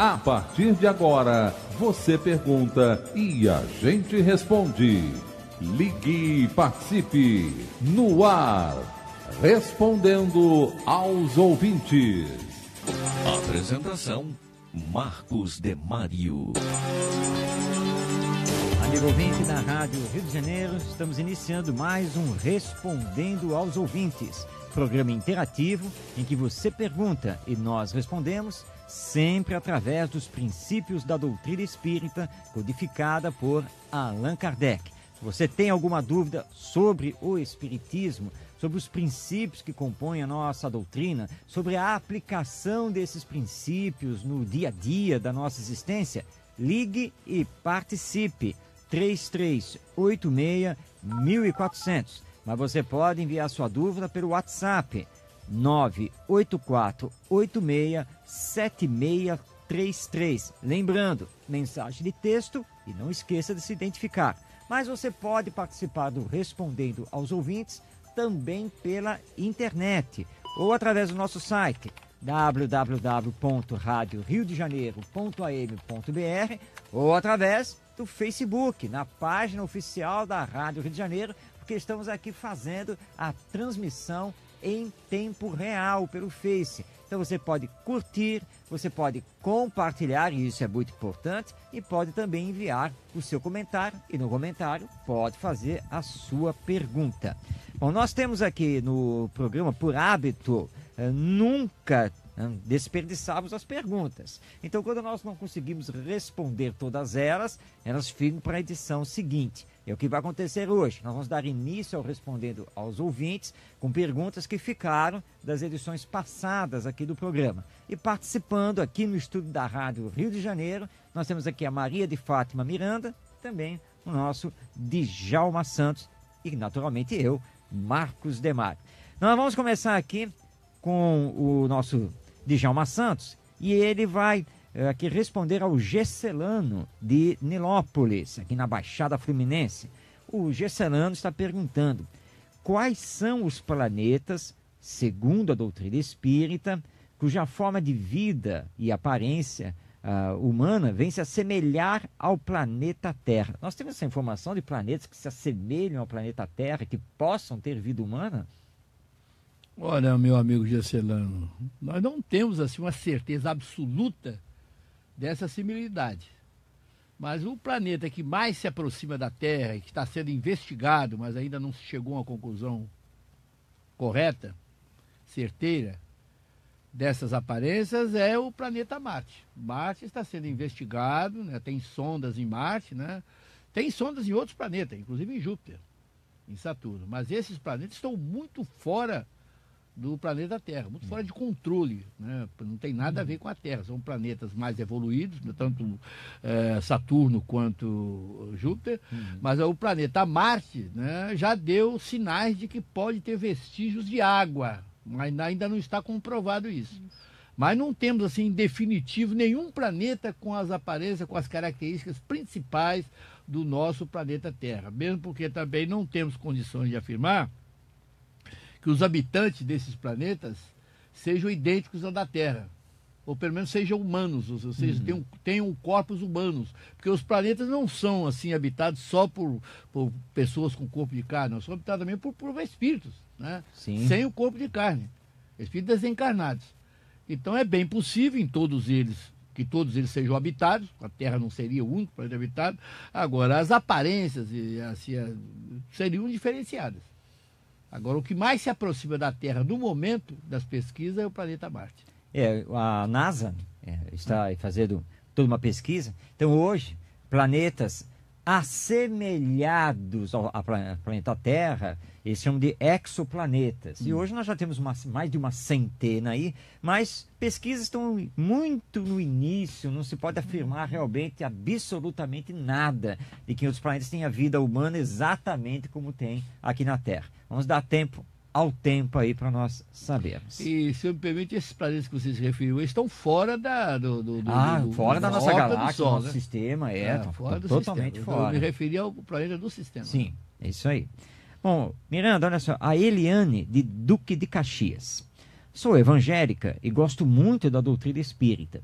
A ah. partir de agora, você pergunta e a gente responde. Ligue e participe no ar, respondendo aos ouvintes. Apresentação: Marcos Demário. Amigo ouvinte da Rádio Rio de Janeiro, estamos iniciando mais um Respondendo aos Ouvintes programa interativo em que você pergunta e nós respondemos sempre através dos princípios da doutrina espírita codificada por Allan Kardec. Se você tem alguma dúvida sobre o Espiritismo, sobre os princípios que compõem a nossa doutrina, sobre a aplicação desses princípios no dia a dia da nossa existência, ligue e participe. 3386 1400. Mas você pode enviar sua dúvida pelo WhatsApp 98486 7633. Lembrando, mensagem de texto e não esqueça de se identificar. Mas você pode participar do Respondendo aos Ouvintes também pela internet ou através do nosso site www.radioriodejaneiro.am.br ou através do Facebook, na página oficial da Rádio Rio de Janeiro, porque estamos aqui fazendo a transmissão em tempo real pelo Face. Então você pode curtir, você pode compartilhar, e isso é muito importante, e pode também enviar o seu comentário, e no comentário pode fazer a sua pergunta. Bom, nós temos aqui no programa Por Hábito, eh, nunca né, desperdiçávamos as perguntas. Então, quando nós não conseguimos responder todas elas, elas ficam para a edição seguinte. É o que vai acontecer hoje. Nós vamos dar início ao respondendo aos ouvintes com perguntas que ficaram das edições passadas aqui do programa. E participando aqui no estúdio da Rádio Rio de Janeiro, nós temos aqui a Maria de Fátima Miranda, também o nosso Djalma Santos e, naturalmente, eu, Marcos Demar. Nós vamos começar aqui com o nosso Djalma Santos, e ele vai eh, aqui responder ao Gesselano de Nilópolis, aqui na Baixada Fluminense. O Gesselano está perguntando quais são os planetas, segundo a doutrina espírita, cuja forma de vida e aparência uh, humana vem se assemelhar ao planeta Terra. Nós temos essa informação de planetas que se assemelham ao planeta Terra, que possam ter vida humana? Olha, meu amigo Gesselano, nós não temos assim uma certeza absoluta dessa similaridade. Mas o planeta que mais se aproxima da Terra e que está sendo investigado, mas ainda não se chegou a uma conclusão correta, certeira, dessas aparências é o planeta Marte. Marte está sendo investigado, né? tem sondas em Marte, né? tem sondas em outros planetas, inclusive em Júpiter, em Saturno. Mas esses planetas estão muito fora do planeta Terra, muito fora de controle, né? não tem nada a ver com a Terra, são planetas mais evoluídos, né? tanto é, Saturno quanto uh, Júpiter, uhum. mas o planeta Marte né, já deu sinais de que pode ter vestígios de água, mas ainda não está comprovado isso. Mas não temos, assim, definitivo nenhum planeta com as aparências, com as características principais do nosso planeta Terra. Mesmo porque também não temos condições de afirmar que os habitantes desses planetas sejam idênticos ao da Terra. Ou pelo menos sejam humanos, ou seja, uhum. tenham, tenham corpos humanos. Porque os planetas não são assim habitados só por, por pessoas com corpo de carne, são habitados também por, por espíritos, né? Sim. sem o corpo de carne. Espíritos desencarnados. Então é bem possível em todos eles que todos eles sejam habitados, a Terra não seria o único planeta habitado, agora as aparências assim, é, seriam diferenciadas. Agora, o que mais se aproxima da Terra no momento das pesquisas é o planeta Marte. É, a NASA é, está fazendo toda uma pesquisa. Então, hoje, planetas assemelhados ao planeta Terra, eles chamam de exoplanetas. Hum. E hoje nós já temos uma, mais de uma centena aí, mas pesquisas estão muito no início, não se pode afirmar realmente absolutamente nada de que outros planetas tenham vida humana exatamente como tem aqui na Terra. Vamos dar tempo ao tempo aí para nós sabermos. E se eu me permite, esses planetas que você se referiu estão fora da do, do, do ah, do, fora da nossa galáxia, do Sol, nosso né? sistema, é, é tá fora totalmente sistema. fora. Eu me referi ao planeta do sistema. Sim, é isso aí. Bom, Miranda, olha só, a Eliane de Duque de Caxias. Sou evangélica e gosto muito da doutrina espírita.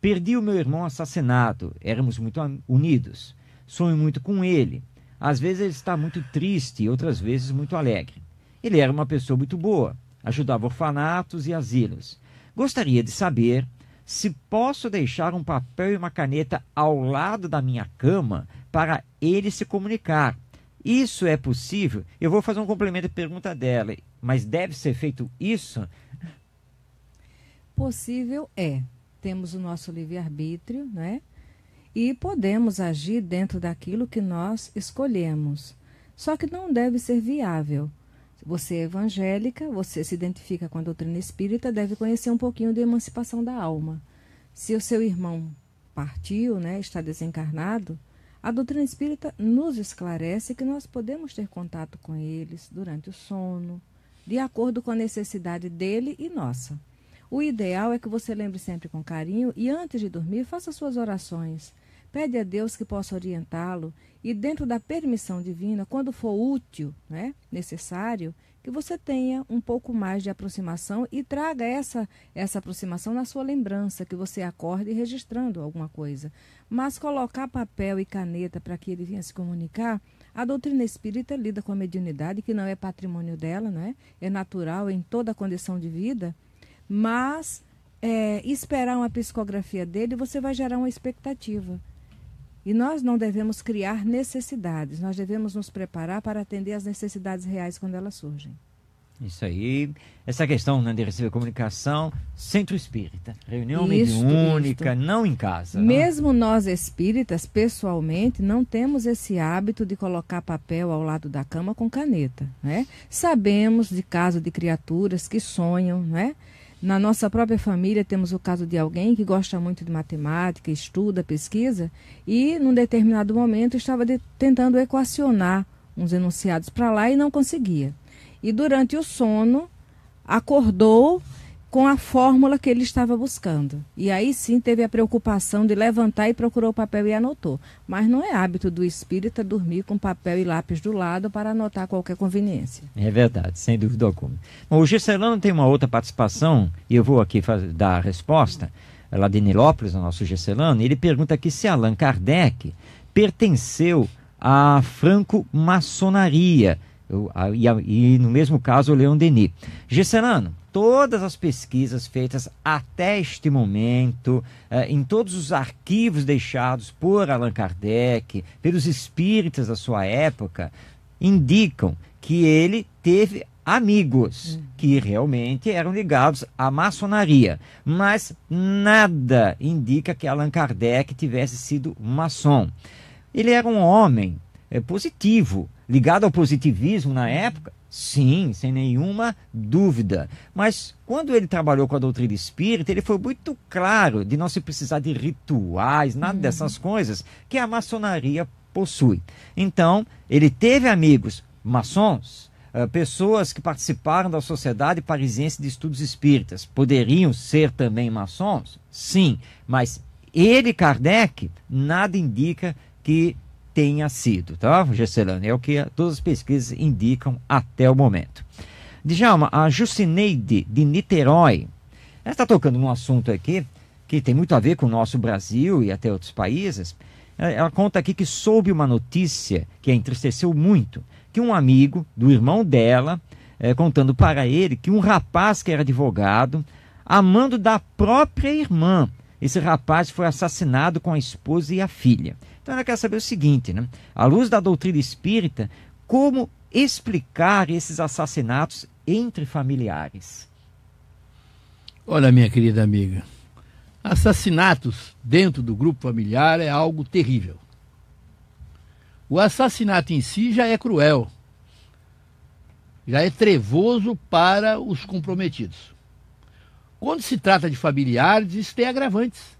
Perdi o meu irmão assassinado, éramos muito unidos. Sonho muito com ele. Às vezes ele está muito triste, outras vezes muito alegre. Ele era uma pessoa muito boa, ajudava orfanatos e asilos. Gostaria de saber se posso deixar um papel e uma caneta ao lado da minha cama para ele se comunicar. Isso é possível? Eu vou fazer um complemento à pergunta dela, mas deve ser feito isso? Possível é. Temos o nosso livre-arbítrio, né? E podemos agir dentro daquilo que nós escolhemos. Só que não deve ser viável, você é evangélica, você se identifica com a doutrina espírita, deve conhecer um pouquinho de emancipação da alma. Se o seu irmão partiu, né, está desencarnado, a doutrina espírita nos esclarece que nós podemos ter contato com eles durante o sono, de acordo com a necessidade dele e nossa. O ideal é que você lembre sempre com carinho e antes de dormir faça suas orações. Pede a Deus que possa orientá-lo e, dentro da permissão divina, quando for útil, né, necessário, que você tenha um pouco mais de aproximação e traga essa, essa aproximação na sua lembrança, que você acorde registrando alguma coisa. Mas colocar papel e caneta para que ele venha se comunicar, a doutrina espírita lida com a mediunidade, que não é patrimônio dela, né? é natural em toda a condição de vida, mas é, esperar uma psicografia dele, você vai gerar uma expectativa. E nós não devemos criar necessidades, nós devemos nos preparar para atender as necessidades reais quando elas surgem. Isso aí. Essa questão né, de receber comunicação, centro espírita. Reunião isto, mediúnica, isto. não em casa. É? Mesmo não. nós espíritas, pessoalmente, não temos esse hábito de colocar papel ao lado da cama com caneta. Né? Sabemos de casos de criaturas que sonham, né? Na nossa própria família temos o caso de alguém que gosta muito de matemática, estuda, pesquisa e, num determinado momento, estava de, tentando equacionar uns enunciados para lá e não conseguia. E durante o sono acordou com a fórmula que ele estava buscando. E aí sim teve a preocupação de levantar e procurou o papel e anotou. Mas não é hábito do espírita dormir com papel e lápis do lado para anotar qualquer conveniência. É verdade, sem dúvida alguma. Bom, o Gesselano tem uma outra participação, e eu vou aqui fazer, dar a resposta, lá de Nilópolis, o nosso Gesselano, ele pergunta aqui se Allan Kardec pertenceu à franco-maçonaria. E, e, no mesmo caso, o Leon Denis. Gesselano, todas as pesquisas feitas até este momento, eh, em todos os arquivos deixados por Allan Kardec, pelos espíritas da sua época, indicam que ele teve amigos uhum. que realmente eram ligados à maçonaria, mas nada indica que Allan Kardec tivesse sido maçom. Ele era um homem eh, positivo, ligado ao positivismo na uhum. época, Sim, sem nenhuma dúvida. Mas quando ele trabalhou com a doutrina espírita, ele foi muito claro de não se precisar de rituais, nada uhum. dessas coisas que a maçonaria possui. Então, ele teve amigos maçons, eh, pessoas que participaram da Sociedade Parisiense de Estudos Espíritas. Poderiam ser também maçons? Sim, mas ele, Kardec, nada indica que tenha sido, tá, Gesselane? É o que todas as pesquisas indicam até o momento. Djalma, a Jucineide de Niterói, ela está tocando num assunto aqui que tem muito a ver com o nosso Brasil e até outros países. Ela, ela conta aqui que soube uma notícia que a entristeceu muito, que um amigo do irmão dela, é, contando para ele que um rapaz que era advogado, amando da própria irmã, esse rapaz foi assassinado com a esposa e a filha. Então ela quer saber o seguinte, né? À luz da doutrina espírita, como explicar esses assassinatos entre familiares? Olha, minha querida amiga, assassinatos dentro do grupo familiar é algo terrível. O assassinato em si já é cruel, já é trevoso para os comprometidos. Quando se trata de familiares, isso tem é agravantes.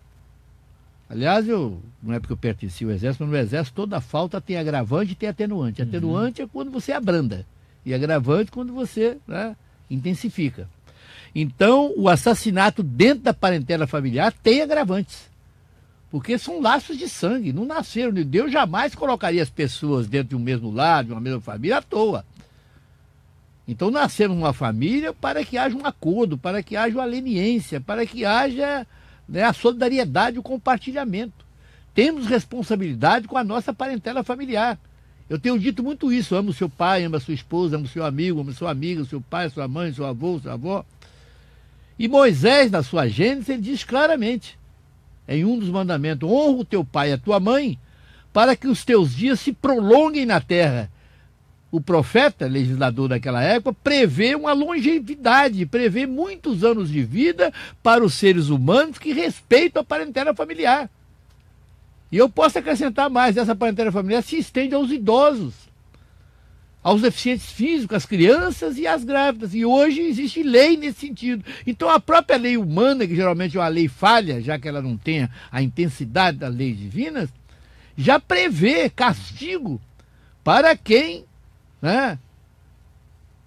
Aliás, eu, não é porque eu pertencia ao Exército, mas no Exército toda falta tem agravante e tem atenuante. Uhum. Atenuante uhum. é quando você abranda, e agravante quando você né, intensifica. Então, o assassinato dentro da parentela familiar tem agravantes. Porque são laços de sangue, não nasceram de Deus, jamais colocaria as pessoas dentro de um mesmo lar, de uma mesma família à toa. Então nascemos uma família para que haja um acordo, para que haja uma leniência, para que haja né, a solidariedade, o compartilhamento. Temos responsabilidade com a nossa parentela familiar. Eu tenho dito muito isso. Amo seu pai, amo sua esposa, amo seu amigo, amo sua amiga, seu pai, sua mãe, seu avô, sua avó. E Moisés, na sua Gênesis, ele diz claramente, em um dos mandamentos: honra o teu pai e a tua mãe, para que os teus dias se prolonguem na terra o profeta, legislador daquela época, prevê uma longevidade, prevê muitos anos de vida para os seres humanos que respeitam a parentela familiar. E eu posso acrescentar mais: essa parentela familiar se estende aos idosos, aos deficientes físicos, às crianças e às grávidas. E hoje existe lei nesse sentido. Então, a própria lei humana, que geralmente é uma lei falha, já que ela não tem a intensidade das leis divinas, já prevê castigo para quem né?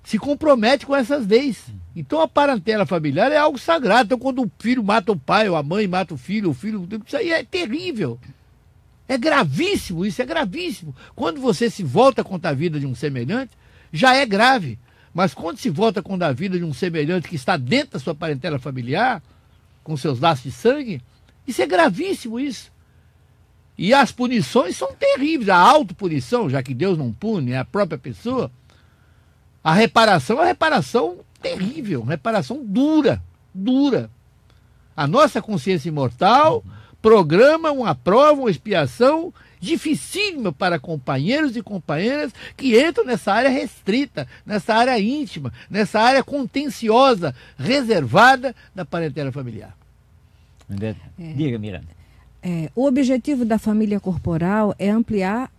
Se compromete com essas leis. Então a parentela familiar é algo sagrado. Então quando o filho mata o pai, ou a mãe mata o filho, o filho. Isso aí é terrível. É gravíssimo, isso é gravíssimo. Quando você se volta contra a vida de um semelhante, já é grave. Mas quando se volta contra a vida de um semelhante que está dentro da sua parentela familiar, com seus laços de sangue, isso é gravíssimo isso. E as punições são terríveis. A autopunição, já que Deus não pune, é a própria pessoa. A reparação é uma reparação terrível, uma reparação dura, dura. A nossa consciência imortal programa uma prova, uma expiação dificílima para companheiros e companheiras que entram nessa área restrita, nessa área íntima, nessa área contenciosa, reservada da parentela familiar. Diga, Miranda. É, o objetivo da família corporal é ampliar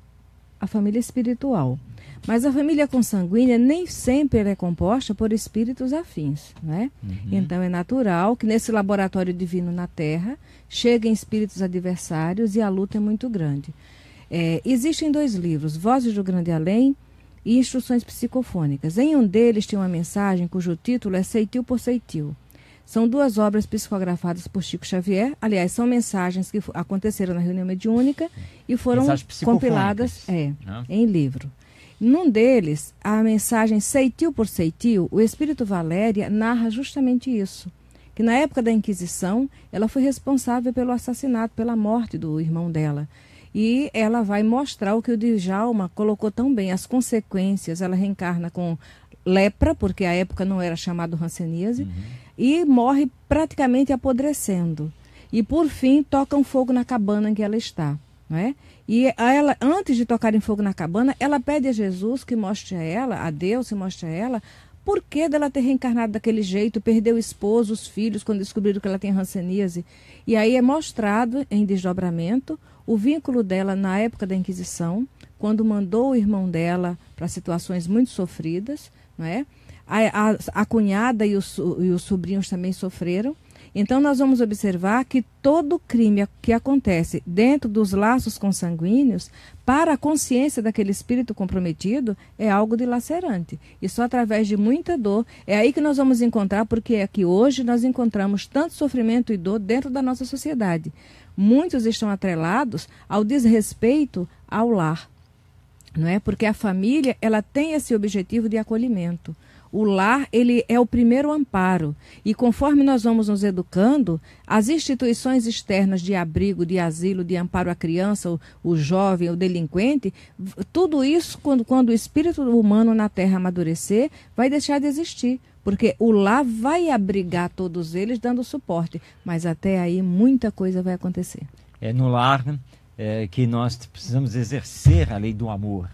a família espiritual. Mas a família consanguínea nem sempre é composta por espíritos afins, né? Uhum. Então é natural que nesse laboratório divino na Terra cheguem espíritos adversários e a luta é muito grande. É, existem dois livros, Vozes do Grande Além e Instruções Psicofônicas. Em um deles tem uma mensagem cujo título é Ceitil por Ceitil. São duas obras psicografadas por Chico Xavier. Aliás, são mensagens que aconteceram na reunião mediúnica e foram compiladas é, né? em livro. Num deles, a mensagem Ceitil por Ceitil, o Espírito Valéria narra justamente isso. Que na época da Inquisição, ela foi responsável pelo assassinato, pela morte do irmão dela. E ela vai mostrar o que o Djalma colocou tão bem, as consequências. Ela reencarna com lepra, porque a época não era chamado ranceníase. Uhum e morre praticamente apodrecendo. E por fim, tocam fogo na cabana em que ela está. né? E ela, antes de tocarem fogo na cabana, ela pede a Jesus que mostre a ela, a Deus que mostre a ela, por que dela ter reencarnado daquele jeito, perdeu o esposo, os filhos, quando descobriram que ela tem ranceníase. E aí é mostrado, em desdobramento, o vínculo dela na época da Inquisição, quando mandou o irmão dela para situações muito sofridas, não é? A, a, a cunhada e os, e os sobrinhos também sofreram. Então, nós vamos observar que todo crime que acontece dentro dos laços consanguíneos, para a consciência daquele espírito comprometido, é algo dilacerante. E só através de muita dor é aí que nós vamos encontrar, porque é que hoje nós encontramos tanto sofrimento e dor dentro da nossa sociedade. Muitos estão atrelados ao desrespeito ao lar, não é? Porque a família ela tem esse objetivo de acolhimento o lar ele é o primeiro amparo e conforme nós vamos nos educando, as instituições externas de abrigo, de asilo, de amparo à criança, o, o jovem, o delinquente, tudo isso quando, quando o espírito humano na Terra amadurecer, vai deixar de existir porque o lá vai abrigar todos eles dando suporte, mas até aí muita coisa vai acontecer. É no lar né, é, que nós precisamos exercer a lei do amor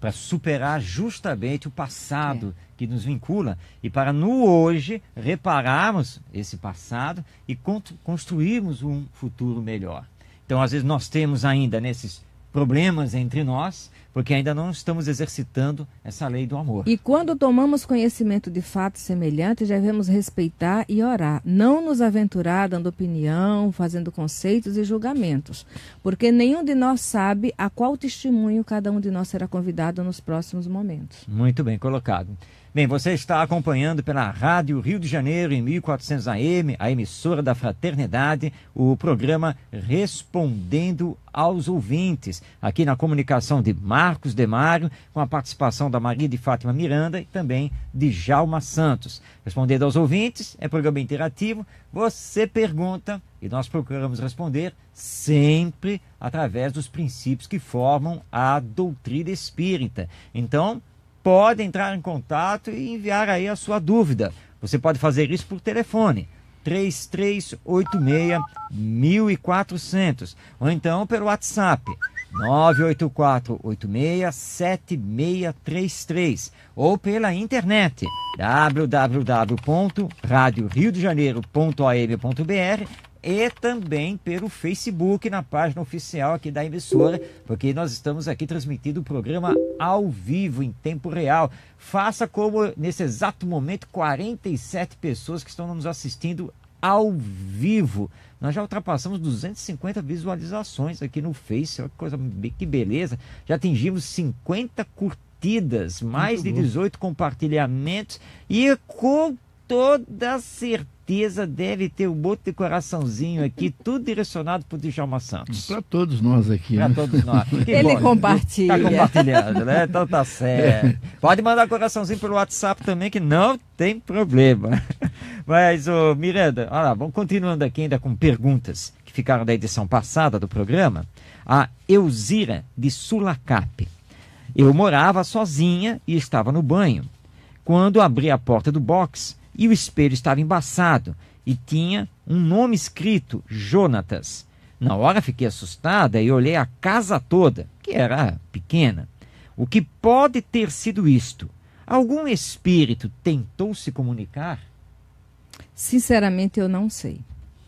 para superar justamente o passado é que nos vincula e para no hoje repararmos esse passado e construirmos um futuro melhor. Então, às vezes, nós temos ainda nesses problemas entre nós, porque ainda não estamos exercitando essa lei do amor. E quando tomamos conhecimento de fatos semelhantes, devemos respeitar e orar, não nos aventurar dando opinião, fazendo conceitos e julgamentos, porque nenhum de nós sabe a qual testemunho cada um de nós será convidado nos próximos momentos. Muito bem colocado. Bem, você está acompanhando pela Rádio Rio de Janeiro em 1400 AM, a emissora da Fraternidade, o programa Respondendo aos Ouvintes, aqui na comunicação de Marcos Demário, com a participação da Maria de Fátima Miranda e também de Jalma Santos. Respondendo aos Ouvintes é programa interativo, você pergunta e nós procuramos responder sempre através dos princípios que formam a doutrina espírita. Então, pode entrar em contato e enviar aí a sua dúvida. Você pode fazer isso por telefone 3386 1400 ou então pelo WhatsApp 984867633 ou pela internet www.radioriodejaneiro.am.br e também pelo Facebook, na página oficial aqui da emissora, porque nós estamos aqui transmitindo o programa ao vivo, em tempo real. Faça como nesse exato momento 47 pessoas que estão nos assistindo ao vivo. Nós já ultrapassamos 250 visualizações aqui no Face, olha que coisa, que beleza. Já atingimos 50 curtidas, mais Muito de 18 bom. compartilhamentos e com toda certeza certeza deve ter um monte de coraçãozinho aqui, tudo direcionado para o Djalma Santos. Para todos nós aqui. Para né? todos nós. Que Ele bom, compartilha. Está compartilhando, né? Então tá certo. É. Pode mandar coraçãozinho pelo WhatsApp também, que não tem problema. Mas, ô Miranda, olha lá, vamos continuando aqui ainda com perguntas que ficaram da edição passada do programa. A Elzira de Sulacap. Eu morava sozinha e estava no banho. Quando abri a porta do box, e o espelho estava embaçado e tinha um nome escrito, Jonatas. Na hora fiquei assustada e olhei a casa toda, que era pequena. O que pode ter sido isto? Algum espírito tentou se comunicar? Sinceramente, eu não sei.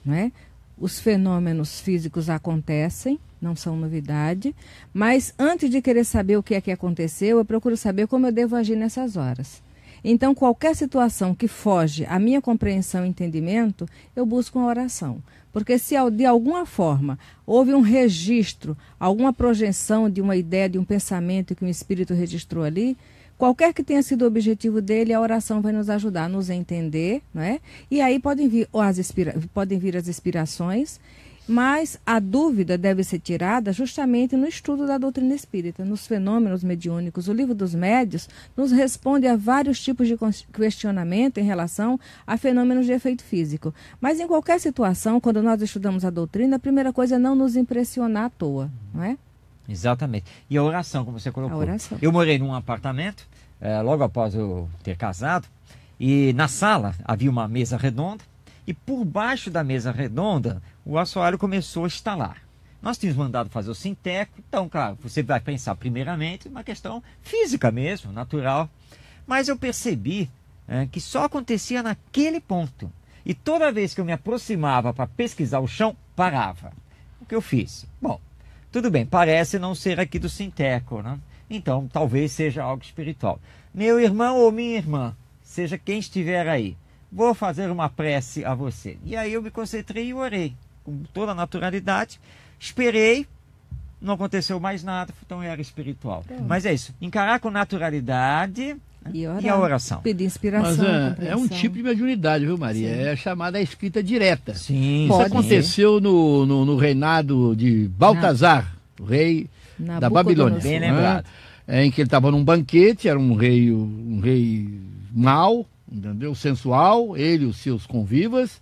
Não é? Os fenômenos físicos acontecem, não são novidade, mas antes de querer saber o que é que aconteceu, eu procuro saber como eu devo agir nessas horas. Então, qualquer situação que foge à minha compreensão e entendimento, eu busco uma oração. Porque se de alguma forma houve um registro, alguma projeção de uma ideia, de um pensamento que um espírito registrou ali, qualquer que tenha sido o objetivo dele, a oração vai nos ajudar a nos entender, não é? E aí podem vir as, podem vir as inspirações mas a dúvida deve ser tirada justamente no estudo da doutrina espírita, nos fenômenos mediúnicos. O livro dos médios nos responde a vários tipos de questionamento em relação a fenômenos de efeito físico. Mas em qualquer situação, quando nós estudamos a doutrina, a primeira coisa é não nos impressionar à toa, não é? Exatamente. E a oração, como você colocou. A oração. Eu morei num apartamento, eh, logo após eu ter casado, e na sala havia uma mesa redonda, e por baixo da mesa redonda o assoalho começou a estalar. Nós tínhamos mandado fazer o sinteco, então, claro, você vai pensar primeiramente uma questão física mesmo, natural. Mas eu percebi é, que só acontecia naquele ponto. E toda vez que eu me aproximava para pesquisar o chão, parava. O que eu fiz? Bom, tudo bem, parece não ser aqui do sinteco, né? Então, talvez seja algo espiritual. Meu irmão ou minha irmã, seja quem estiver aí, vou fazer uma prece a você. E aí eu me concentrei e orei com toda a naturalidade. Esperei, não aconteceu mais nada, então era espiritual. É. Mas é isso, encarar com naturalidade né, e, orar, e a oração. Pedir inspiração. Mas, é, é um tipo de mediunidade, viu, Maria? Sim. É chamada escrita direta. Sim, Isso pode. aconteceu no, no, no, reinado de Baltazar, Na... rei da Babilônia. Bem né? lembrado. Né? Em que ele estava num banquete, era um rei, um rei mau, entendeu? Sensual, ele e os seus convivas.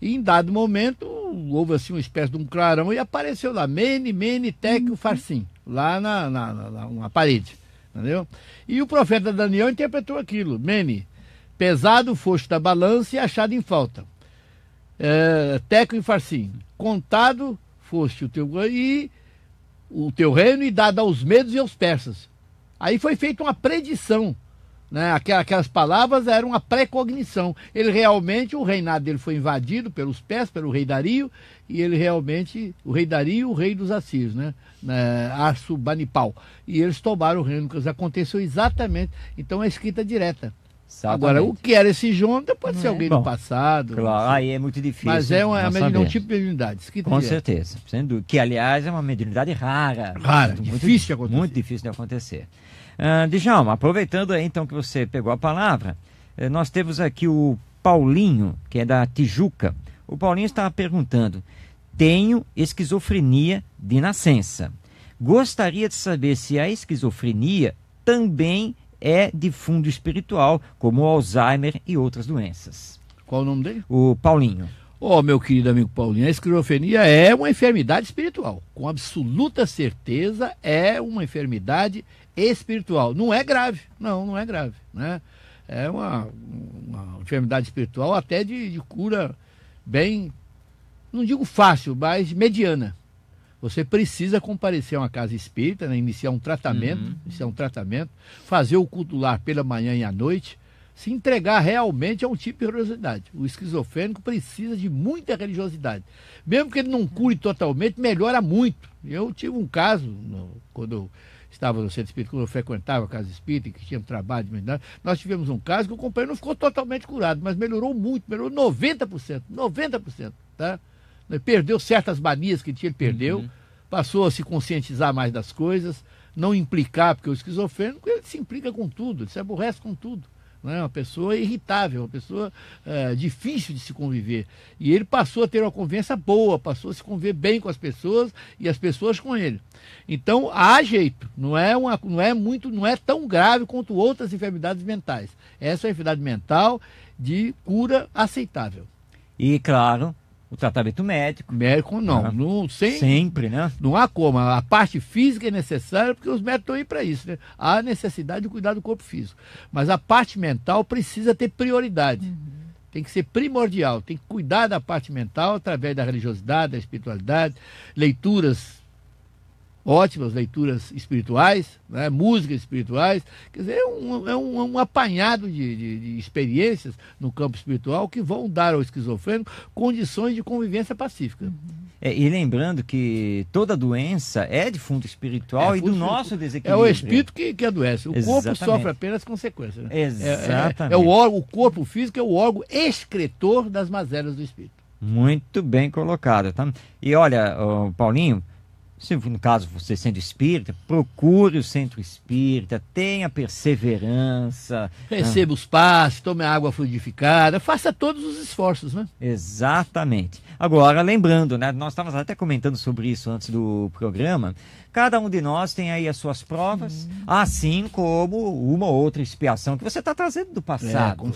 E em dado momento houve assim uma espécie de um clarão e apareceu lá, Mene, Mene, Tec, o uhum. Farsim, lá na, na, na, na parede. Entendeu? E o profeta Daniel interpretou aquilo, Mene, pesado foste da balança e achado em falta. É, teco e Farsim, contado foste o teu e o teu reino e dado aos medos e aos persas. Aí foi feita uma predição né? Aquelas palavras eram uma precognição. Ele realmente, o reinado dele foi invadido pelos pés, pelo rei Dario, e ele realmente, o rei Dario, o rei dos Assírios, né? É, Banipal. E eles tomaram o reino, que aconteceu exatamente. Então é escrita direta. Exatamente. Agora, o que era esse Jonathan pode não ser é. alguém Bom, do passado. Claro, aí é muito difícil. Mas é, uma, é um tipo de mediunidade. Com direta. certeza. Que, aliás, é uma mediunidade rara. Rara, muito, difícil de acontecer. Muito difícil de acontecer. Uh, Djalma, aproveitando aí, então que você pegou a palavra, eh, nós temos aqui o Paulinho, que é da Tijuca. O Paulinho estava perguntando: tenho esquizofrenia de nascença. Gostaria de saber se a esquizofrenia também é de fundo espiritual, como o Alzheimer e outras doenças. Qual o nome dele? O Paulinho. Ó, oh, meu querido amigo Paulinho, a esquizofrenia é uma enfermidade espiritual. Com absoluta certeza, é uma enfermidade espiritual. Não é grave, não, não é grave, né? É uma, uma enfermidade espiritual até de, de cura bem, não digo fácil, mas mediana. Você precisa comparecer a uma casa espírita, né? iniciar um tratamento, uhum. iniciar um tratamento, fazer o culto lar pela manhã e à noite, se entregar realmente a um tipo de religiosidade. O esquizofrênico precisa de muita religiosidade. Mesmo que ele não cure totalmente, melhora muito. Eu tive um caso, no, quando eu estava no centro espírita, quando eu frequentava a casa espírita, que tinha um trabalho de mediunidade, nós tivemos um caso que o companheiro não ficou totalmente curado, mas melhorou muito, melhorou 90%, 90%, tá? perdeu certas manias que tinha, ele perdeu, uhum. passou a se conscientizar mais das coisas, não implicar, porque o esquizofrênico, ele se implica com tudo, ele se aborrece com tudo né? uma pessoa irritável, uma pessoa é, difícil de se conviver. E ele passou a ter uma convivência boa, passou a se conviver bem com as pessoas e as pessoas com ele. Então há jeito, não é, uma, não é muito, não é tão grave quanto outras enfermidades mentais. Essa é uma enfermidade mental de cura aceitável. E claro, o tratamento médico. Médico não, não sem, sempre, né? Não há como. A parte física é necessária porque os médicos estão aí para isso, né? Há necessidade de cuidar do corpo físico, mas a parte mental precisa ter prioridade. Uhum. Tem que ser primordial, tem que cuidar da parte mental através da religiosidade, da espiritualidade, leituras ótimas leituras espirituais, né? músicas espirituais. Quer dizer, é um, é um, é um apanhado de, de, de, experiências no campo espiritual que vão dar ao esquizofrênico condições de convivência pacífica. Uhum. É, e lembrando que toda doença é de fundo espiritual é, e do nosso desequilíbrio. É o espírito que, que adoece. O Exatamente. corpo sofre apenas consequências. Né? É, é, Exatamente. É, o, órgão, o corpo físico é o órgão excretor das mazelas do espírito. Muito bem colocado. Tá? E olha, Paulinho, se no caso você sendo espírita, procure o centro espírita, tenha perseverança. Né? Receba os passos, tome água fluidificada, faça todos os esforços, né? Exatamente. Agora, lembrando, né, nós estávamos até comentando sobre isso antes do programa, cada um de nós tem aí as suas provas, hum. assim como uma ou outra expiação que você está trazendo do passado.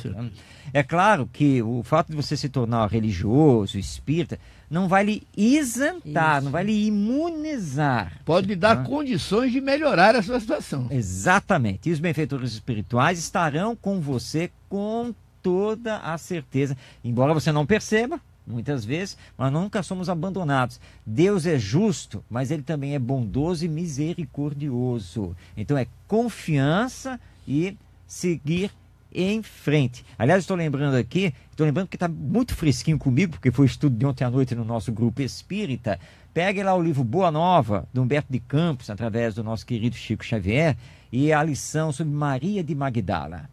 É, é claro que o fato de você se tornar religioso, espírita, não vai lhe isentar, Isso. não vai lhe imunizar. Pode lhe dar tá? condições de melhorar a sua situação. Exatamente. E os benfeitores espirituais estarão com você com toda a certeza, embora você não perceba, muitas vezes, mas nunca somos abandonados. Deus é justo, mas ele também é bondoso e misericordioso. Então é confiança e seguir em frente. Aliás, estou lembrando aqui Estou lembrando que está muito fresquinho comigo, porque foi estudo de ontem à noite no nosso grupo espírita. Pegue lá o livro Boa Nova, de Humberto de Campos, através do nosso querido Chico Xavier, e a lição sobre Maria de Magdala,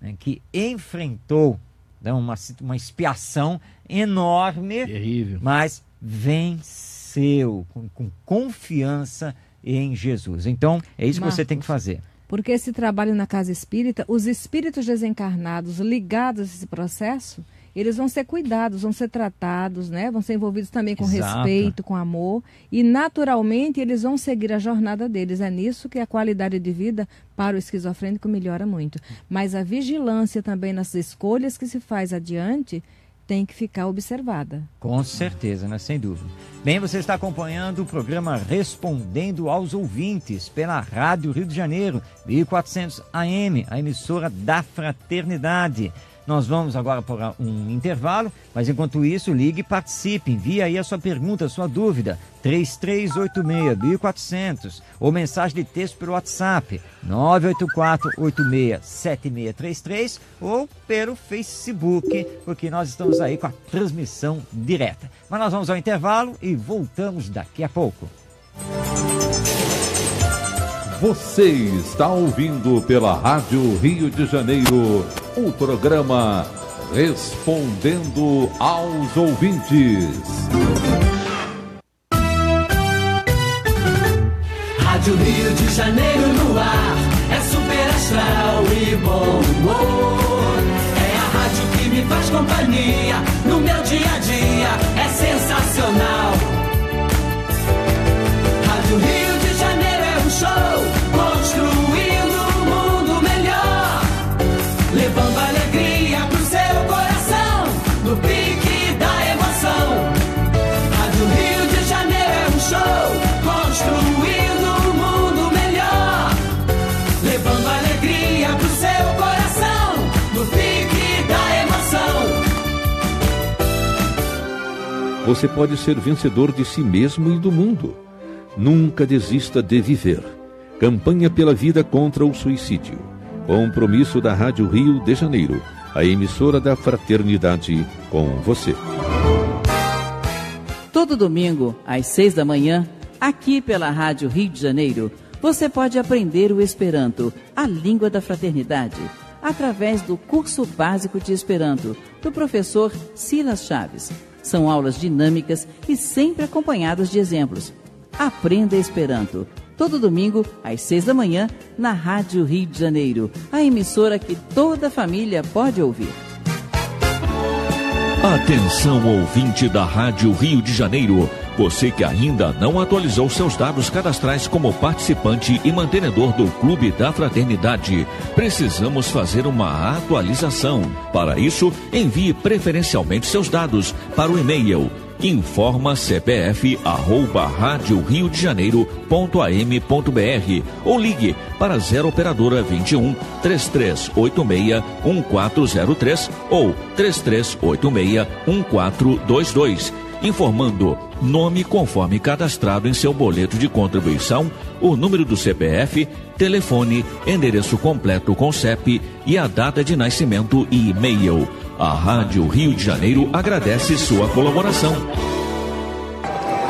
né, que enfrentou né, uma, uma expiação enorme, Terrível. mas venceu com, com confiança em Jesus. Então, é isso Marcos. que você tem que fazer porque esse trabalho na casa espírita, os espíritos desencarnados ligados a esse processo, eles vão ser cuidados, vão ser tratados, né? vão ser envolvidos também com Exato. respeito, com amor, e naturalmente eles vão seguir a jornada deles. É nisso que a qualidade de vida para o esquizofrênico melhora muito. Mas a vigilância também nas escolhas que se faz adiante tem que ficar observada. Com certeza, né? sem dúvida. Bem, você está acompanhando o programa Respondendo aos Ouvintes pela Rádio Rio de Janeiro, 1400 AM, a emissora da Fraternidade. Nós vamos agora para um intervalo, mas enquanto isso, ligue e participe. Envie aí a sua pergunta, a sua dúvida. 3386-1400 ou mensagem de texto pelo WhatsApp 984-867633 ou pelo Facebook, porque nós estamos aí com a transmissão direta. Mas nós vamos ao intervalo e voltamos daqui a pouco. Música você está ouvindo pela Rádio Rio de Janeiro o programa Respondendo aos Ouvintes. Rádio Rio de Janeiro no ar, é super astral e bom humor. É a rádio que me faz companhia no meu dia a dia, é sensacional. Rádio Rio de Janeiro é um show. Você pode ser vencedor de si mesmo e do mundo. Nunca desista de viver. Campanha pela vida contra o suicídio. Compromisso da Rádio Rio de Janeiro, a emissora da fraternidade com você. Todo domingo, às seis da manhã, aqui pela Rádio Rio de Janeiro, você pode aprender o Esperanto, a língua da fraternidade, através do curso básico de Esperanto, do professor Silas Chaves são aulas dinâmicas e sempre acompanhadas de exemplos. Aprenda Esperanto. Todo domingo, às seis da manhã, na Rádio Rio de Janeiro, a emissora que toda família pode ouvir. Atenção, ouvinte da Rádio Rio de Janeiro. Você que ainda não atualizou seus dados cadastrais como participante e mantenedor do Clube da Fraternidade, precisamos fazer uma atualização. Para isso, envie preferencialmente seus dados para o e-mail informa cpf arroba rádio rio de janeiro ponto am ponto br ou ligue para 0 operadora 21 3386 1403 ou 3386 1422 informando nome conforme cadastrado em seu boleto de contribuição, o número do CPF, telefone, endereço completo com CEP e a data de nascimento e e-mail. A Rádio Rio de Janeiro agradece sua colaboração.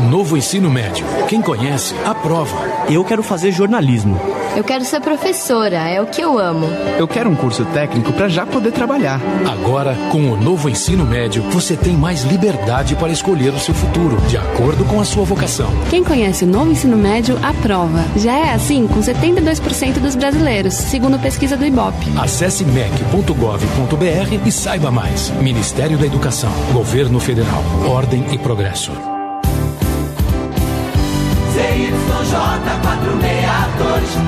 Novo ensino médio. Quem conhece, aprova. Eu quero fazer jornalismo. Eu quero ser professora, é o que eu amo. Eu quero um curso técnico para já poder trabalhar. Agora, com o novo ensino médio, você tem mais liberdade para escolher o seu futuro, de acordo com a sua vocação. Quem conhece o novo ensino médio, aprova. Já é assim com 72% dos brasileiros, segundo pesquisa do IBOP. Acesse mec.gov.br e saiba mais. Ministério da Educação, Governo Federal, Ordem e Progresso. CYJ462,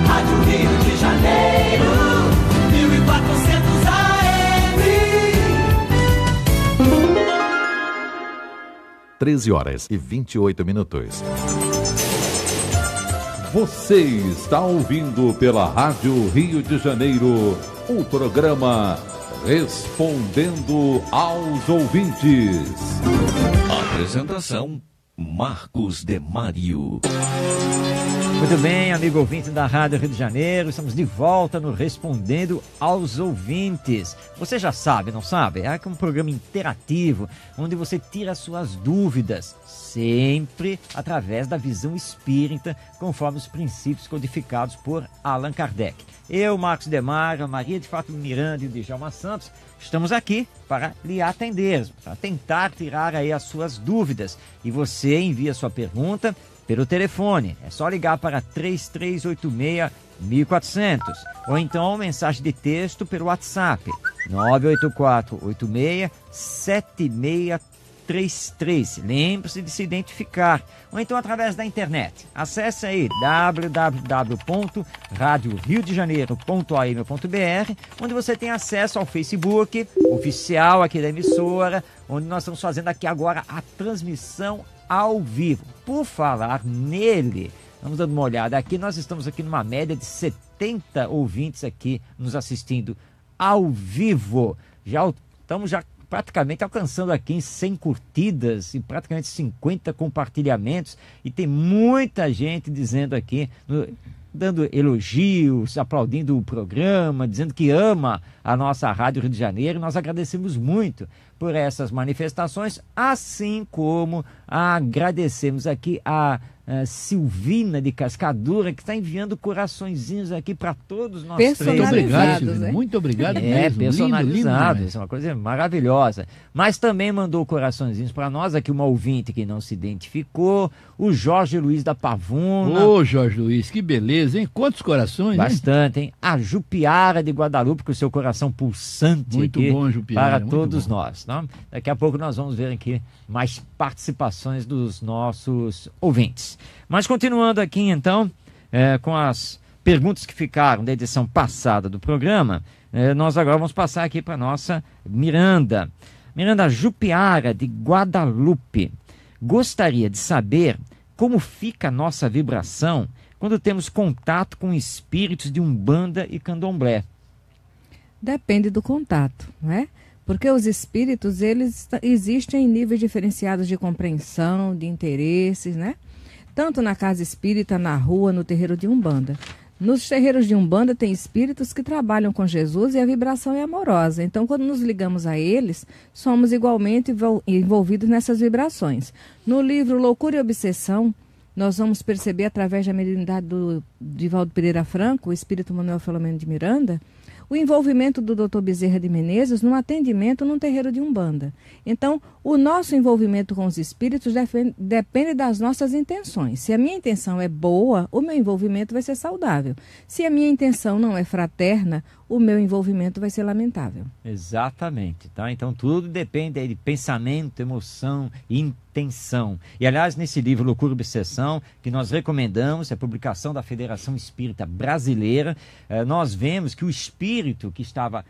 Rádio Rio de Janeiro, 1400 AM. 13 horas e 28 minutos. Você está ouvindo pela Rádio Rio de Janeiro o programa Respondendo aos Ouvintes. Apresentação Marcos Demário. Muito bem, amigo ouvinte da Rádio Rio de Janeiro, estamos de volta no Respondendo aos Ouvintes. Você já sabe, não sabe? É um programa interativo onde você tira suas dúvidas, sempre através da visão espírita, conforme os princípios codificados por Allan Kardec. Eu, Marcos Demário, Maria de Fato Miranda e o Djalma Santos Estamos aqui para lhe atender, para tentar tirar aí as suas dúvidas. E você envia sua pergunta pelo telefone. É só ligar para 3386 1400 ou então mensagem de texto pelo WhatsApp 98486 76 3333. Lembre-se de se identificar. Ou então através da internet. Acesse aí www.radioriodejaneiro.am.br, onde você tem acesso ao Facebook oficial aqui da emissora, onde nós estamos fazendo aqui agora a transmissão ao vivo. Por falar nele, vamos dando uma olhada aqui, nós estamos aqui numa média de 70 ouvintes aqui nos assistindo ao vivo. Já estamos já praticamente alcançando aqui em 100 curtidas e praticamente 50 compartilhamentos. E tem muita gente dizendo aqui, no, dando elogios, aplaudindo o programa, dizendo que ama a nossa Rádio Rio de Janeiro. Nós agradecemos muito por essas manifestações, assim como agradecemos aqui a é, Silvina de Cascadura, que está enviando coraçõezinhos aqui para todos nós Muito obrigado, Silvina. Muito obrigado. É, mesmo. É, personalizado. isso né? é uma coisa maravilhosa. Mas também mandou coraçõezinhos para nós aqui, uma ouvinte que não se identificou, o Jorge Luiz da Pavuna. Ô, Jorge Luiz, que beleza, hein? Quantos corações, Bastante, hein? hein? A Jupiara de Guadalupe, com o seu coração pulsante. Muito bom, Jupiara. Para todos bom. nós. não? Tá? Daqui a pouco nós vamos ver aqui mais participações dos nossos ouvintes. Mas continuando aqui então é, com as perguntas que ficaram da edição passada do programa, é, nós agora vamos passar aqui para nossa Miranda. Miranda Jupiara, de Guadalupe. Gostaria de saber como fica a nossa vibração quando temos contato com espíritos de umbanda e candomblé. Depende do contato, né? Porque os espíritos, eles existem em níveis diferenciados de compreensão, de interesses, né? tanto na casa espírita, na rua, no terreiro de Umbanda. Nos terreiros de Umbanda tem espíritos que trabalham com Jesus e a vibração é amorosa. Então, quando nos ligamos a eles, somos igualmente envolvidos nessas vibrações. No livro Loucura e Obsessão, nós vamos perceber através da mediunidade do Divaldo Pereira Franco, o espírito Manuel Filomeno de Miranda, o envolvimento do Dr. Bezerra de Menezes no atendimento num terreiro de Umbanda. Então, o nosso envolvimento com os espíritos defende, depende das nossas intenções. Se a minha intenção é boa, o meu envolvimento vai ser saudável. Se a minha intenção não é fraterna, o meu envolvimento vai ser lamentável. Exatamente, tá? Então tudo depende aí de pensamento, emoção e intenção. E aliás, nesse livro Loucura e Obsessão, que nós recomendamos, é publicação da Federação Espírita Brasileira, eh, nós vemos que o espírito que estava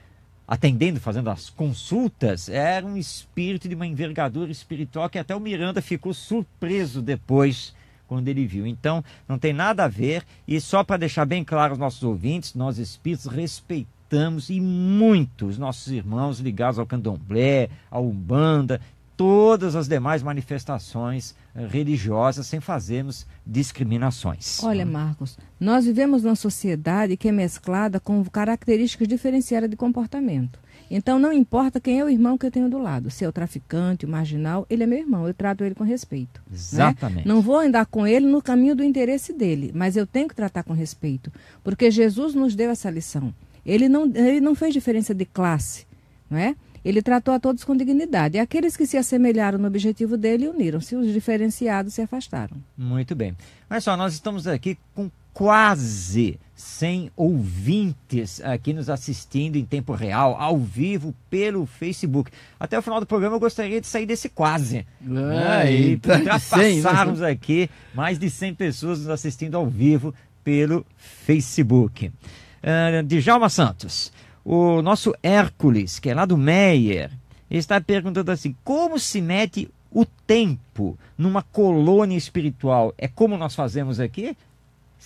atendendo, fazendo as consultas, era um espírito de uma envergadura espiritual que até o Miranda ficou surpreso depois quando ele viu. Então, não tem nada a ver, e só para deixar bem claro aos nossos ouvintes, nós espíritos respeitamos e muito os nossos irmãos ligados ao candomblé, à umbanda, todas as demais manifestações eh, religiosas sem fazermos discriminações. Olha, Marcos, nós vivemos numa sociedade que é mesclada com características diferenciadas de comportamento. Então, não importa quem é o irmão que eu tenho do lado, se é o traficante, o marginal, ele é meu irmão, eu trato ele com respeito. Né? Exatamente. Né? Não vou andar com ele no caminho do interesse dele, mas eu tenho que tratar com respeito, porque Jesus nos deu essa lição. Ele não, ele não fez diferença de classe, não é? Ele tratou a todos com dignidade. E aqueles que se assemelharam no objetivo dele uniram-se, os diferenciados se afastaram. Muito bem. Olha só, nós estamos aqui com quase 100 ouvintes aqui nos assistindo em tempo real, ao vivo, pelo Facebook. Até o final do programa eu gostaria de sair desse quase. Ah, né? E ultrapassarmos né? aqui mais de 100 pessoas nos assistindo ao vivo pelo Facebook. Uh, Djalma Santos, o nosso Hércules, que é lá do Meyer, está perguntando assim: como se mete o tempo numa colônia espiritual? É como nós fazemos aqui?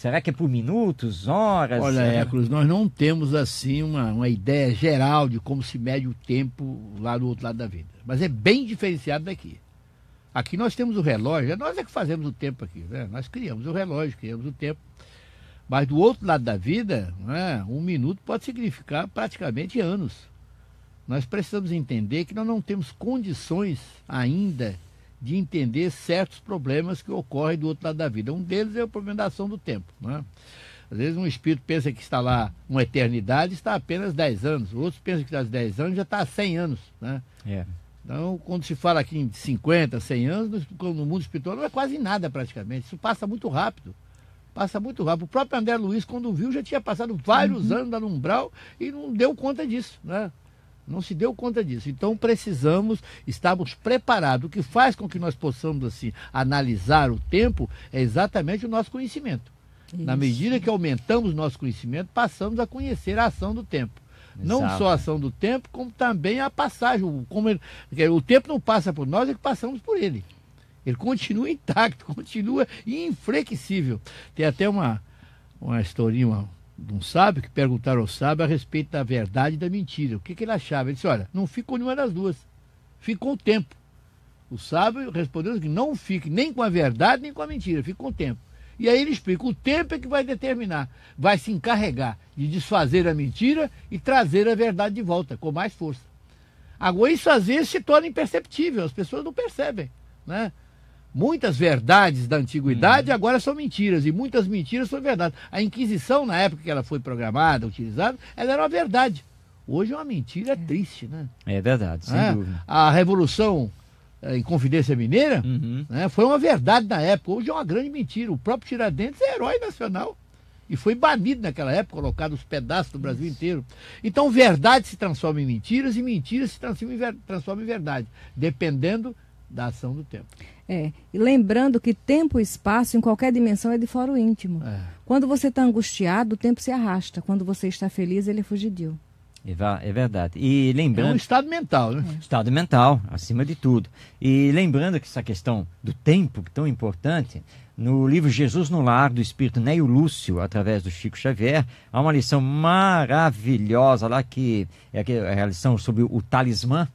Será que é por minutos, horas? Olha, será... nós não temos assim uma, uma ideia geral de como se mede o tempo lá do outro lado da vida. Mas é bem diferenciado daqui. Aqui nós temos o relógio, é nós é que fazemos o tempo aqui, né? Nós criamos o relógio, criamos o tempo. Mas do outro lado da vida, né, um minuto pode significar praticamente anos. Nós precisamos entender que nós não temos condições ainda de entender certos problemas que ocorrem do outro lado da vida. Um deles é o problema da ação do tempo. Né? Às vezes um espírito pensa que está lá uma eternidade está apenas 10 anos. Outros pensam que está 10 anos já está há 100 anos. Né? É. Então, quando se fala aqui em 50, 100 anos, no mundo espiritual não é quase nada praticamente. Isso passa muito rápido. Passa muito rápido. O próprio André Luiz, quando viu, já tinha passado vários uhum. anos lá no umbral e não deu conta disso. Né? Não se deu conta disso. Então precisamos estarmos preparados. O que faz com que nós possamos assim analisar o tempo é exatamente o nosso conhecimento. Isso. Na medida que aumentamos nosso conhecimento, passamos a conhecer a ação do tempo. Exato. Não só a ação do tempo, como também a passagem. Como ele, o tempo não passa por nós, é que passamos por ele. Ele continua intacto, continua inflexível. Tem até uma, uma historinha, uma, de um sábio que perguntaram ao sábio a respeito da verdade e da mentira. O que, que ele achava? Ele disse: Olha, não ficou nenhuma das duas, ficou o tempo. O sábio respondeu que não fique nem com a verdade nem com a mentira, fique com o tempo. E aí ele explica: o tempo é que vai determinar, vai se encarregar de desfazer a mentira e trazer a verdade de volta com mais força. Agora, isso às vezes se torna imperceptível, as pessoas não percebem. Né? Muitas verdades da antiguidade uhum. agora são mentiras e muitas mentiras são verdade. A Inquisição, na época que ela foi programada, utilizada, ela era uma verdade. Hoje é uma mentira é. triste, né? É verdade, sem é? dúvida. A Revolução eh, em Confidência Mineira uhum. né, foi uma verdade na época. Hoje é uma grande mentira. O próprio Tiradentes é herói nacional e foi banido naquela época, colocado os pedaços do Brasil inteiro. Então, verdade se transforma em mentiras e mentiras se transforma em verdade, dependendo da ação do tempo. É. E lembrando que tempo e espaço, em qualquer dimensão, é de fora o íntimo. É. Quando você está angustiado, o tempo se arrasta. Quando você está feliz, ele é fugidio. É, é verdade. E lembrando. É um estado mental, né? É. Estado mental, acima de tudo. E lembrando que essa questão do tempo, que é tão importante, no livro Jesus no Lar, do Espírito Neio Lúcio, através do Chico Xavier, há uma lição maravilhosa lá, que é a lição sobre o talismã,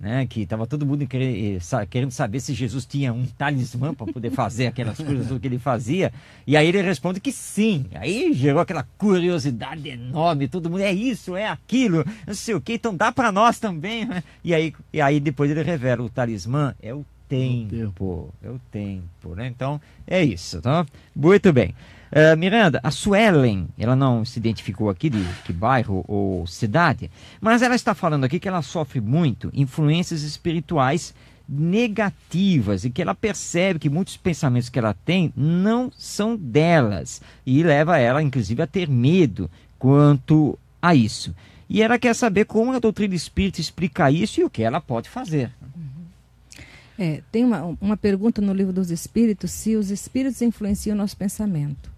né? Que estava todo mundo eh, querendo saber se Jesus tinha um talismã para poder fazer aquelas coisas que ele fazia. E aí ele responde que sim. Aí gerou aquela curiosidade enorme, todo mundo é isso, é aquilo, não sei o que. Então dá para nós também. Né? E aí, e aí depois ele revela o talismã é o é tempo, é o tempo, né? Então é isso, tá? Muito bem. Eh, Miranda, a Suelen, ela não se identificou aqui de que bairro ou cidade, mas ela está falando aqui que ela sofre muito influências espirituais negativas e que ela percebe que muitos pensamentos que ela tem não são delas e leva ela, inclusive, a ter medo quanto a isso. E ela quer saber como a doutrina espírita explica isso e o que ela pode fazer. É, tem uma, uma pergunta no livro dos Espíritos se os Espíritos influenciam o nosso pensamento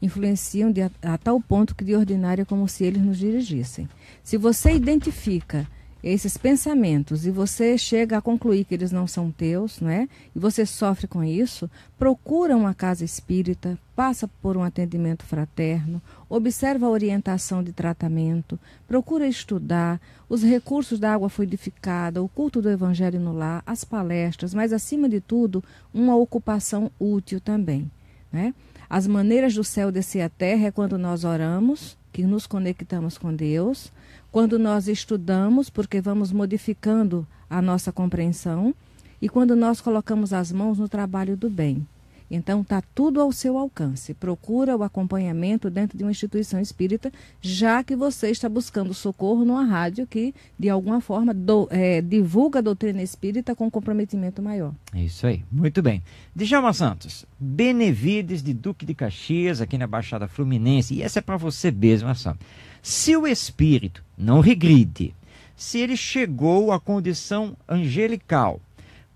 influenciam de, a, a tal ponto que de ordinário é como se eles nos dirigissem. Se você identifica esses pensamentos e você chega a concluir que eles não são teus, não é? E você sofre com isso, procura uma casa espírita, passa por um atendimento fraterno, observa a orientação de tratamento, procura estudar os recursos da água fluidificada, o culto do evangelho no lar, as palestras, mas acima de tudo, uma ocupação útil também, né? As maneiras do céu descer à terra é quando nós oramos, que nos conectamos com Deus, quando nós estudamos, porque vamos modificando a nossa compreensão, e quando nós colocamos as mãos no trabalho do bem. Então está tudo ao seu alcance. Procura o acompanhamento dentro de uma instituição espírita, já que você está buscando socorro numa rádio que, de alguma forma, do, é, divulga a doutrina espírita com comprometimento maior. É isso aí. Muito bem. Djalma Santos, Benevides de Duque de Caxias, aqui na Baixada Fluminense. E essa é para você mesmo, Santos. Se o espírito não regride, se ele chegou à condição angelical,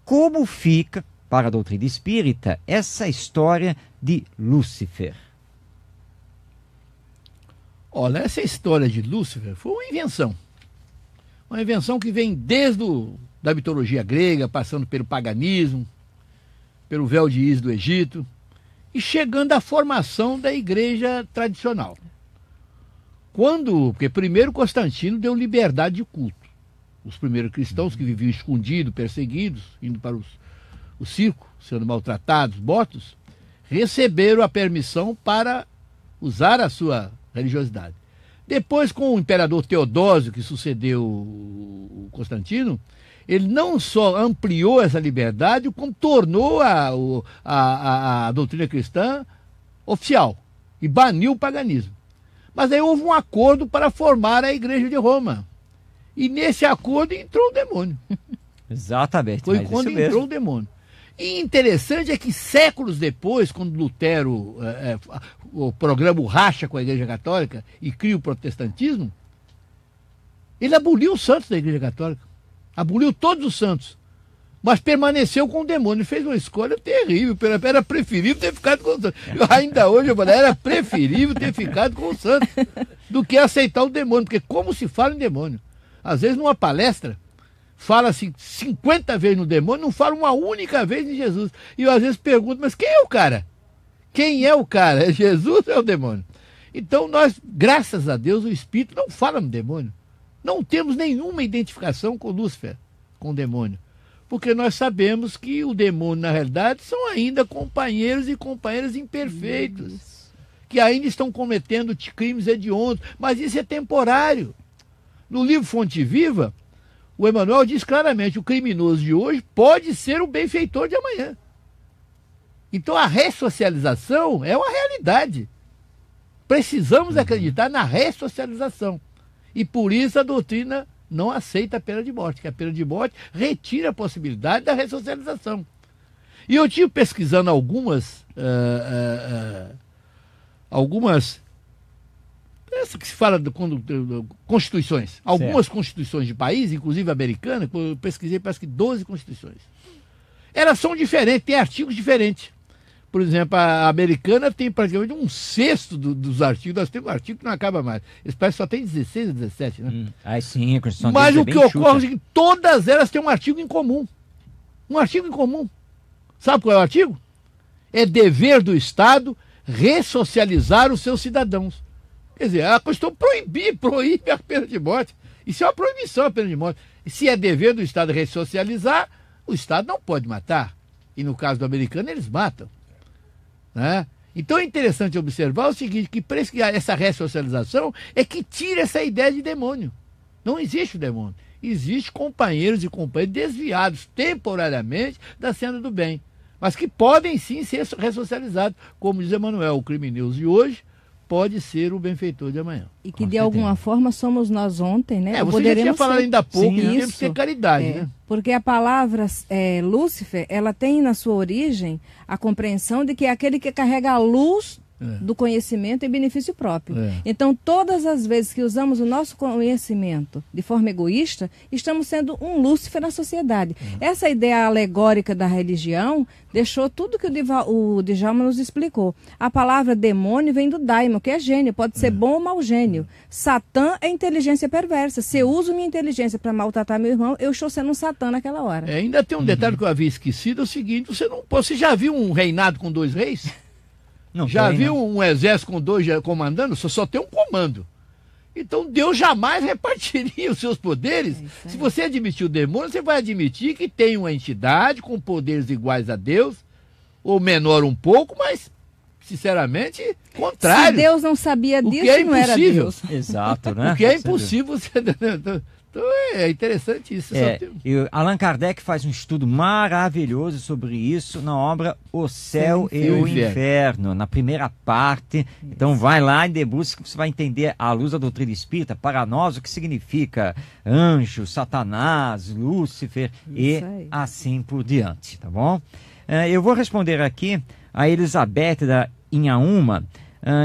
como fica para a doutrina espírita, essa história de Lúcifer? Olha, essa história de Lúcifer foi uma invenção. Uma invenção que vem desde o, da mitologia grega, passando pelo paganismo, pelo véu de Is do Egito, e chegando à formação da igreja tradicional. Quando, porque primeiro Constantino deu liberdade de culto. Os primeiros cristãos que viviam escondidos, perseguidos, indo para os o circo, sendo maltratados, mortos, receberam a permissão para usar a sua religiosidade. Depois, com o imperador Teodósio, que sucedeu o Constantino, ele não só ampliou essa liberdade, como tornou a, a, a, a doutrina cristã oficial e baniu o paganismo. Mas aí houve um acordo para formar a Igreja de Roma. E nesse acordo entrou o demônio. Exatamente. Foi quando entrou o demônio. E interessante é que séculos depois, quando Lutero é, é o programa racha com a Igreja Católica e cria o protestantismo, ele aboliu os santos da Igreja Católica. Aboliu todos os santos. Mas permaneceu com o demônio. fez uma escolha terrível. Era preferível ter ficado com o santos. ainda hoje eu falei, era preferível ter ficado com o santos do que aceitar o demônio. Porque como se fala em demônio? Às vezes numa palestra, Fala-se assim, 50 vezes no demônio, não fala uma única vez em Jesus. E eu às vezes pergunto, mas quem é o cara? Quem é o cara? É Jesus ou é o demônio? Então nós, graças a Deus, o Espírito não fala no demônio. Não temos nenhuma identificação com Lúcifer, com o demônio. Porque nós sabemos que o demônio, na realidade, são ainda companheiros e companheiras imperfeitos. Isso. Que ainda estão cometendo crimes hediondos. Mas isso é temporário. No livro Fonte Viva, o Emanuel diz claramente: o criminoso de hoje pode ser o benfeitor de amanhã. Então a ressocialização é uma realidade. Precisamos uhum. acreditar na ressocialização. E por isso a doutrina não aceita a pena de morte, que a pena de morte retira a possibilidade da ressocialização. E eu tive pesquisando algumas, uh, uh, uh, algumas essa é que se fala de, quando, de, constituições. Algumas certo. constituições de país, inclusive americana, eu pesquisei, parece que 12 constituições. Elas são diferentes, têm artigos diferentes. Por exemplo, a americana tem praticamente um sexto do, dos artigos. Nós temos um artigo que não acaba mais. Eles que só tem 16 ou 17, né? Hum. Ah, sim, a Constituição Mas é o que ocorre é que todas elas têm um artigo em comum. Um artigo em comum. Sabe qual é o artigo? É dever do Estado ressocializar os seus cidadãos. Quer dizer, a Constituição proibir, proíbe a pena de morte. Isso é uma proibição a pena de morte. Se é dever do Estado ressocializar, o Estado não pode matar. E no caso do americano, eles matam. Né? Então é interessante observar o seguinte, que essa ressocialização é que tira essa ideia de demônio. Não existe o demônio. Existe companheiros e companheiras desviados temporariamente da senda do bem, mas que podem sim ser ressocializados, como diz Emanuel, o Crime de hoje pode ser o benfeitor de amanhã. E que de alguma forma somos nós ontem, né? É, você Poderemos já tinha falado ser... ainda há pouco, Sim, né? isso, ser caridade, é, né? Porque a palavra é, Lúcifer, ela tem na sua origem a compreensão de que é aquele que carrega a luz é. do conhecimento em benefício próprio. É. Então, todas as vezes que usamos o nosso conhecimento de forma egoísta, estamos sendo um Lúcifer na sociedade. É. Essa ideia alegórica da religião deixou tudo que o, Diva, o Djalma nos explicou. A palavra demônio vem do daimon, que é gênio, pode ser é. bom ou mau gênio. É. Satã é inteligência perversa. Se eu uso minha inteligência para maltratar meu irmão, eu estou sendo um Satã naquela hora. É, ainda tem um detalhe uhum. que eu havia esquecido, é o seguinte, você, não, você já viu um reinado com dois reis? Não Já tem, né? viu não. um exército com dois comandando? Só, só tem um comando. Então Deus jamais repartiria os seus poderes. É Se você admitir o demônio, você vai admitir que tem uma entidade com poderes iguais a Deus, ou menor um pouco, mas sinceramente, contrário. Se Deus não sabia disso, é né? o que é impossível. não era Deus. Exato, né? Porque é impossível você Então é, é interessante isso. É, Allan Kardec faz um estudo maravilhoso sobre isso na obra O Céu Sim, e o inferno. É. inferno, na primeira parte. Então, isso. Então vai lá e debruça que você vai entender a luz da doutrina espírita, para nós, o que significa anjo, satanás, Lúcifer e assim por diante, tá bom? É, eu vou responder aqui a Elizabeth da Inhaúma.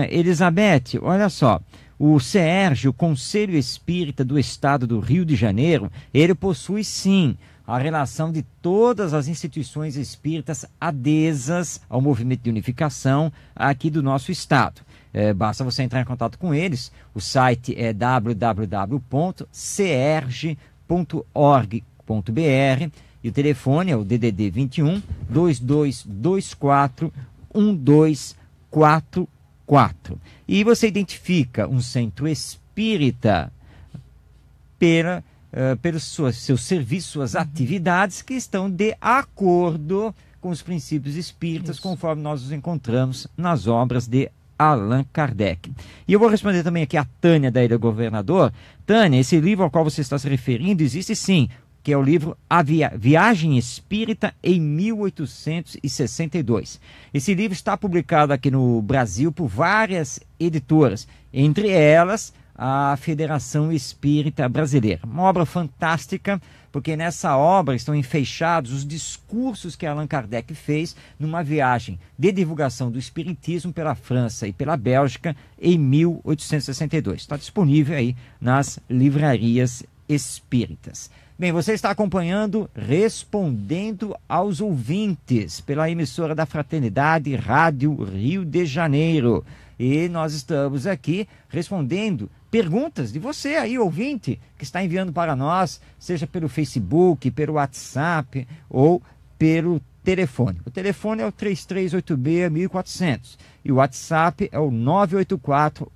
Elizabeth, olha só, o Sérgio, Conselho Espírita do Estado do Rio de Janeiro, ele possui sim a relação de todas as instituições espíritas adesas ao movimento de unificação aqui do nosso estado. É, basta você entrar em contato com eles. O site é www.cerj.org.br e o telefone é o DDD 21 2224 1244 quatro E você identifica um centro espírita pela, uh, pelos suas, seus serviços, suas uhum. atividades que estão de acordo com os princípios espíritas, Isso. conforme nós os encontramos nas obras de Allan Kardec. E eu vou responder também aqui a Tânia da Ilha Governador. Tânia, esse livro ao qual você está se referindo existe sim que é o livro A Via Viagem Espírita em 1862. Esse livro está publicado aqui no Brasil por várias editoras, entre elas a Federação Espírita Brasileira. Uma obra fantástica, porque nessa obra estão enfeixados os discursos que Allan Kardec fez numa viagem de divulgação do Espiritismo pela França e pela Bélgica em 1862. Está disponível aí nas livrarias espíritas. Bem, você está acompanhando Respondendo aos Ouvintes pela emissora da Fraternidade Rádio Rio de Janeiro. E nós estamos aqui respondendo perguntas de você aí, ouvinte, que está enviando para nós, seja pelo Facebook, pelo WhatsApp ou pelo telefone. O telefone é o 3386-1400 e o WhatsApp é o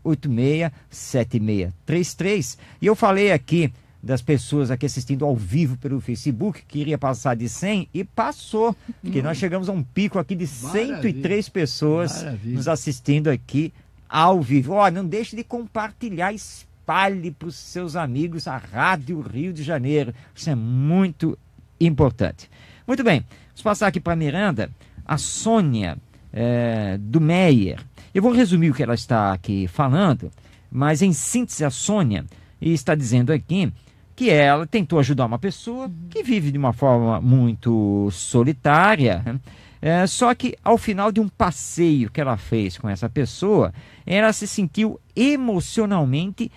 984-867633. E eu falei aqui das pessoas aqui assistindo ao vivo pelo Facebook, que iria passar de 100 e passou, porque nós chegamos a um pico aqui de Maravilha. 103 pessoas Maravilha. nos assistindo aqui ao vivo. Ó, não deixe de compartilhar, espalhe para os seus amigos a Rádio Rio de Janeiro. Isso é muito importante. Muito bem, vamos passar aqui para Miranda, a Sônia é, do Meyer. Eu vou resumir o que ela está aqui falando, mas em síntese, a Sônia está dizendo aqui que ela tentou ajudar uma pessoa que vive de uma forma muito solitária. Né? É, só que ao final de um passeio que ela fez com essa pessoa, ela se sentiu emocionalmente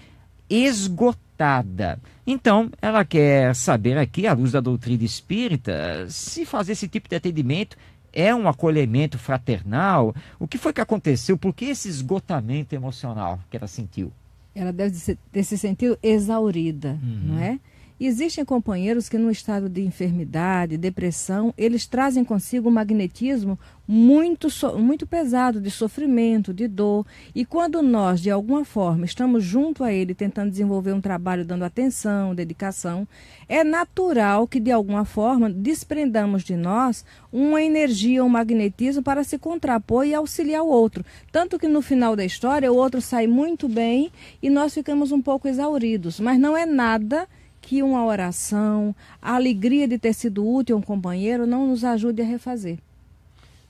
esgotada. Então, ela quer saber aqui, à luz da doutrina espírita, se fazer esse tipo de atendimento é um acolhimento fraternal. O que foi que aconteceu? Por que esse esgotamento emocional que ela sentiu? Ela deve ter se sentido exaurida, uhum. não é? Existem companheiros que, no estado de enfermidade, depressão, eles trazem consigo um magnetismo muito, muito pesado de sofrimento, de dor. E quando nós, de alguma forma, estamos junto a ele, tentando desenvolver um trabalho, dando atenção, dedicação, é natural que, de alguma forma, desprendamos de nós uma energia, um magnetismo para se contrapor e auxiliar o outro. Tanto que, no final da história, o outro sai muito bem e nós ficamos um pouco exauridos. Mas não é nada que uma oração, a alegria de ter sido útil a um companheiro não nos ajude a refazer.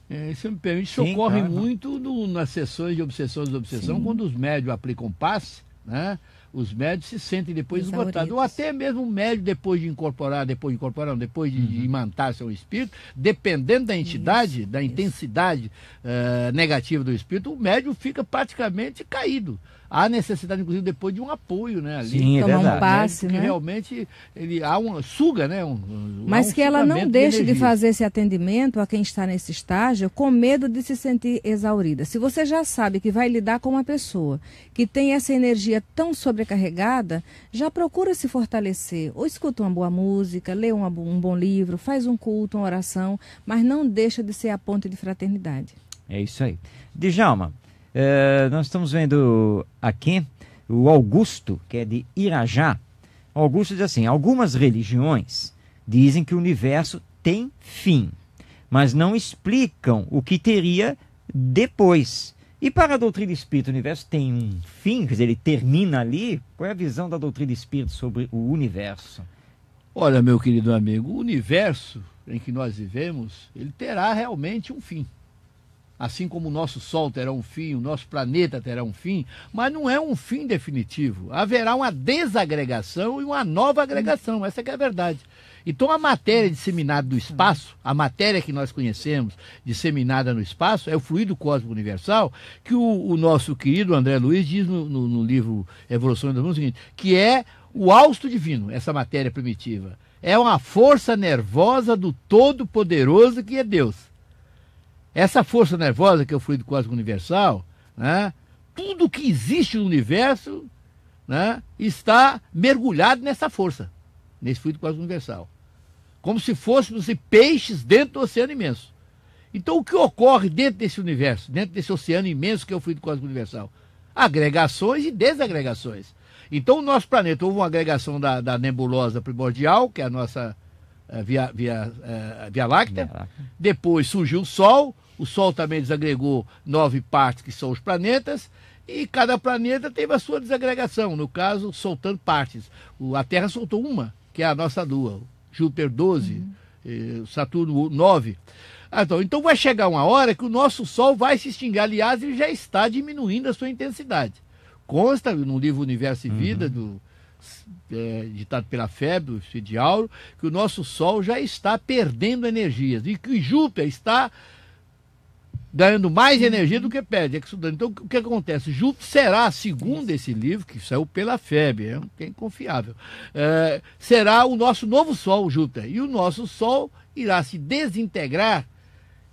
É, isso é me permite, isso Sim, ocorre claro. muito no, nas sessões de obsessão e obsessão, Sim. quando os médios aplicam passe, né? Os médios se sentem depois esgotados. Ou até mesmo o médio, depois de incorporar, depois de incorporar, não, depois de, uhum. de imantar seu espírito, dependendo da entidade, isso, da isso. intensidade uh, negativa do espírito, o médio fica praticamente caído há necessidade, inclusive, depois de um apoio, né? Ali. Sim, é Tomar verdade. um passe, né? Porque realmente ele há uma suga, né? um, Mas um que ela não deixe de, de, fazer esse atendimento a quem está nesse estágio com medo de se sentir exaurida. Se você já sabe que vai lidar com uma pessoa que tem essa energia tão sobrecarregada, já procura se fortalecer. Ou escuta uma boa música, lê uma, um bom livro, faz um culto, uma oração, mas não deixa de ser a ponte de fraternidade. É isso aí. Djalma, é, nós estamos vendo aqui o Augusto, que é de Irajá. Augusto diz assim: algumas religiões dizem que o universo tem fim, mas não explicam o que teria depois. E para a doutrina espírita, o universo tem um fim, quer dizer, ele termina ali? Qual é a visão da doutrina espírita sobre o universo? Olha, meu querido amigo, o universo em que nós vivemos, ele terá realmente um fim assim como o nosso Sol terá um fim, o nosso planeta terá um fim, mas não é um fim definitivo. Haverá uma desagregação e uma nova agregação, essa é a verdade. Então a matéria disseminada do espaço, a matéria que nós conhecemos disseminada no espaço, é o fluido cósmico universal, que o, o nosso querido André Luiz diz no, no, no livro Evolução do Mundo o seguinte, que é o austo divino, essa matéria primitiva. É uma força nervosa do Todo-Poderoso que é Deus. Essa força nervosa que é o fluido cósmico universal, né? tudo que existe no universo né? está mergulhado nessa força, nesse fluido cósmico universal. Como se fôssemos peixes dentro do oceano imenso. Então, o que ocorre dentro desse universo, dentro desse oceano imenso que é o fluido cósmico universal? Agregações e desagregações. Então, o nosso planeta houve uma agregação da, da nebulosa primordial, que é a nossa eh, via, via, eh, via, Láctea. Via Láctea. Depois surgiu o Sol. O Sol também desagregou nove partes, que são os planetas, e cada planeta teve a sua desagregação, no caso, soltando partes. O, a Terra soltou uma, que é a nossa Lua, Júpiter 12, uhum. Eh, Saturno 9. Ah, então, então vai chegar uma hora que o nosso Sol vai se extinguir. Aliás, ele já está diminuindo a sua intensidade. Consta no livro Universo e uhum. Vida, uhum. do, é, ditado pela FEB, do Fidiauro, que o nosso Sol já está perdendo energias e que Júpiter está ganhando mais energia do que perde, é Então, o que acontece? Júpiter será, segundo esse livro, que saiu pela FEB, é um bem é confiável, é, será o nosso novo Sol, Júpiter. E o nosso Sol irá se desintegrar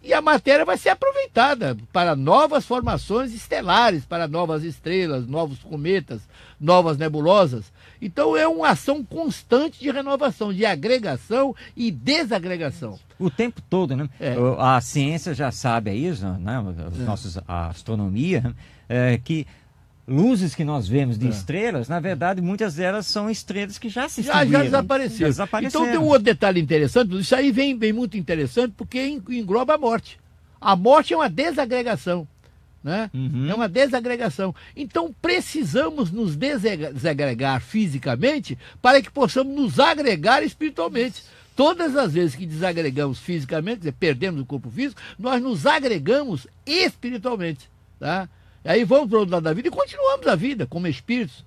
e a matéria vai ser aproveitada para novas formações estelares, para novas estrelas, novos cometas, novas nebulosas. Então é uma ação constante de renovação, de agregação e desagregação. O tempo todo, né? É. A ciência já sabe aí, é isso, né? Os é. nossos, a astronomia, né? é, que luzes que nós vemos de é. estrelas, na verdade, muitas delas são estrelas que já se já, já desapareceram. desapareceram. Então tem um outro detalhe interessante, isso aí vem, vem muito interessante porque engloba a morte. A morte é uma desagregação. Né? Uhum. É uma desagregação. Então precisamos nos desagregar fisicamente para que possamos nos agregar espiritualmente. Todas as vezes que desagregamos fisicamente, dizer, perdemos o corpo físico, nós nos agregamos espiritualmente. Tá? E aí vamos para o outro lado da vida e continuamos a vida como espíritos.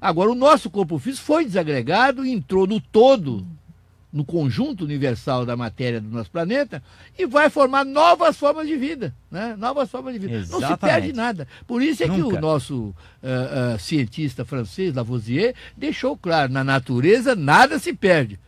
Agora, o nosso corpo físico foi desagregado e entrou no todo no conjunto universal da matéria do nosso planeta e vai formar novas formas de vida, né? Novas formas de vida. Exatamente. Não se perde nada. Por isso é Nunca. que o nosso uh, uh, cientista francês Lavoisier deixou claro: na natureza nada se perde.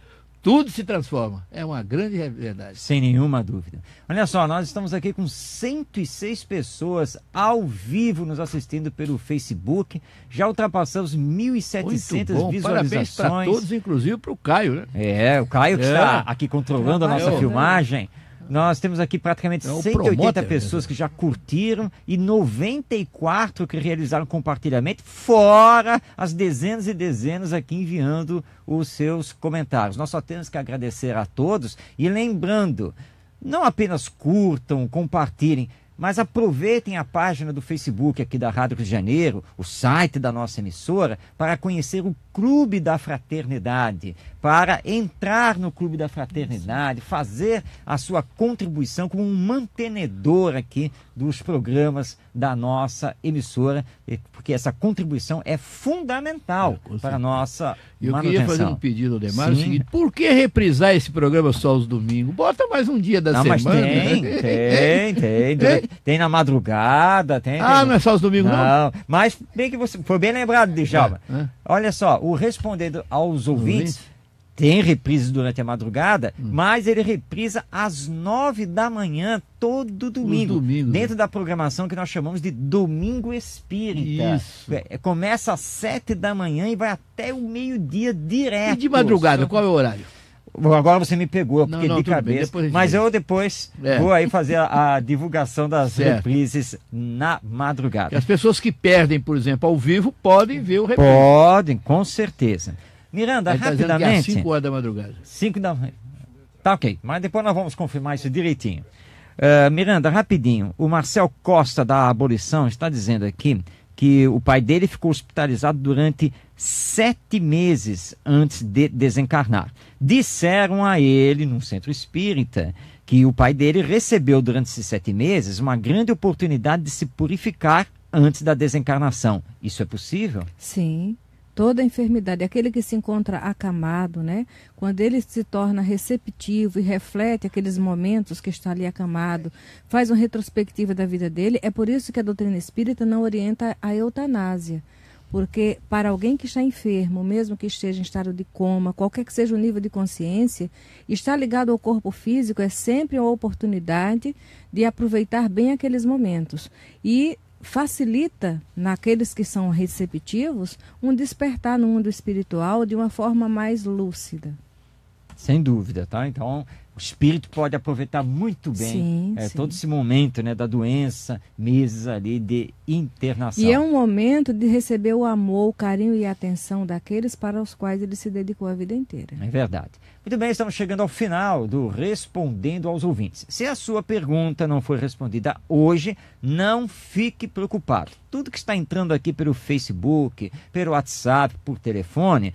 Tudo se transforma. É uma grande verdade. Sem nenhuma dúvida. Olha só, nós estamos aqui com 106 pessoas ao vivo nos assistindo pelo Facebook. Já ultrapassamos 1.700 visualizações. Parabéns para todos, inclusive para o Caio, né? É, o Caio que é. está aqui controlando a nossa é filmagem. Nós temos aqui praticamente é 180 promoter, pessoas que já curtiram e 94 que realizaram compartilhamento, fora as dezenas e dezenas aqui enviando os seus comentários. Nós só temos que agradecer a todos e lembrando, não apenas curtam, compartilhem, mas aproveitem a página do Facebook aqui da Rádio Rio de Janeiro, o site da nossa emissora, para conhecer o Clube da Fraternidade, para entrar no Clube da Fraternidade, fazer a sua contribuição como um mantenedor aqui dos programas da nossa emissora, porque essa contribuição é fundamental é, para a nossa Eu manutenção. queria fazer um pedido, Demar, é o seguinte, por que reprisar esse programa só aos domingos? Bota mais um dia da não, semana. Mas tem, tem, tem, tem, tem, na madrugada, tem. Ah, tem... não é só aos domingos, não? Não, mas bem que você, foi bem lembrado, Djalma. É, é. Olha só, o Respondendo aos uhum. ouvintes, tem reprise durante a madrugada, hum. mas ele reprisa às nove da manhã todo domingo, domingo né? dentro né? da programação que nós chamamos de Domingo Espírita. Isso. É, começa às sete da manhã e vai até o meio-dia direto. E de madrugada, qual é o horário? Agora você me pegou, eu fiquei de cabeça. Bem, mas eu depois é. vou aí fazer a, a divulgação das certo. reprises na madrugada. E as pessoas que perdem, por exemplo, ao vivo, podem ver o reprise. Podem, com certeza. Miranda, Ele tá é rapidamente. Tá 5 horas da madrugada. 5 da Tá ok, mas depois nós vamos confirmar isso direitinho. Uh, Miranda, rapidinho. O Marcel Costa da Abolição está dizendo aqui que o pai dele ficou hospitalizado durante sete meses antes de desencarnar disseram a ele, num centro espírita, que o pai dele recebeu durante esses sete meses uma grande oportunidade de se purificar antes da desencarnação. Isso é possível? Sim. Toda enfermidade, aquele que se encontra acamado, né? Quando ele se torna receptivo e reflete aqueles momentos que está ali acamado, faz uma retrospectiva da vida dele, é por isso que a doutrina espírita não orienta a eutanásia porque para alguém que está enfermo, mesmo que esteja em estado de coma, qualquer que seja o nível de consciência, estar ligado ao corpo físico é sempre uma oportunidade de aproveitar bem aqueles momentos. E facilita naqueles que são receptivos um despertar no mundo espiritual de uma forma mais lúcida. Sem dúvida, tá? Então, o espírito pode aproveitar muito bem sim, é, sim. todo esse momento né, da doença, meses ali de internação. E é um momento de receber o amor, o carinho e a atenção daqueles para os quais ele se dedicou a vida inteira. É verdade. Muito bem, estamos chegando ao final do Respondendo aos Ouvintes. Se a sua pergunta não foi respondida hoje, não fique preocupado. Tudo que está entrando aqui pelo Facebook, pelo WhatsApp, por telefone,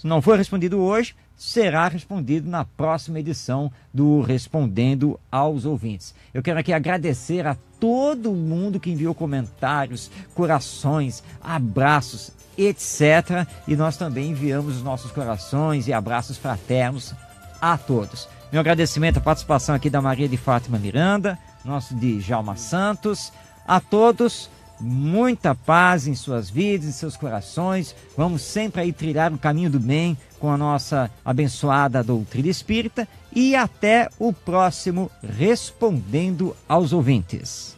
se não for respondido hoje, será respondido na próxima edição do Respondendo aos Ouvintes. Eu quero aqui agradecer a todo mundo que enviou comentários, corações, abraços, etc. E nós também enviamos os nossos corações e abraços fraternos a todos. Meu agradecimento à participação aqui da Maria de Fátima Miranda, nosso de Jalma Santos, a todos muita paz em suas vidas, em seus corações. Vamos sempre aí trilhar um caminho do bem com a nossa abençoada doutrina espírita e até o próximo respondendo aos ouvintes.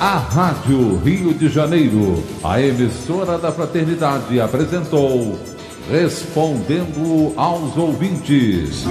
A Rádio Rio de Janeiro, a emissora da fraternidade, apresentou Respondendo aos ouvintes.